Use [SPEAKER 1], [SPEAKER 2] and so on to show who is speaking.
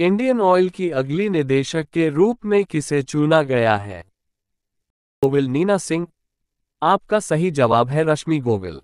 [SPEAKER 1] Indian oil की अगली निदेशक के रूप में किसे चुना गया है गोविल नीना सिंह आपका सही जवाब है रश्मि गोविल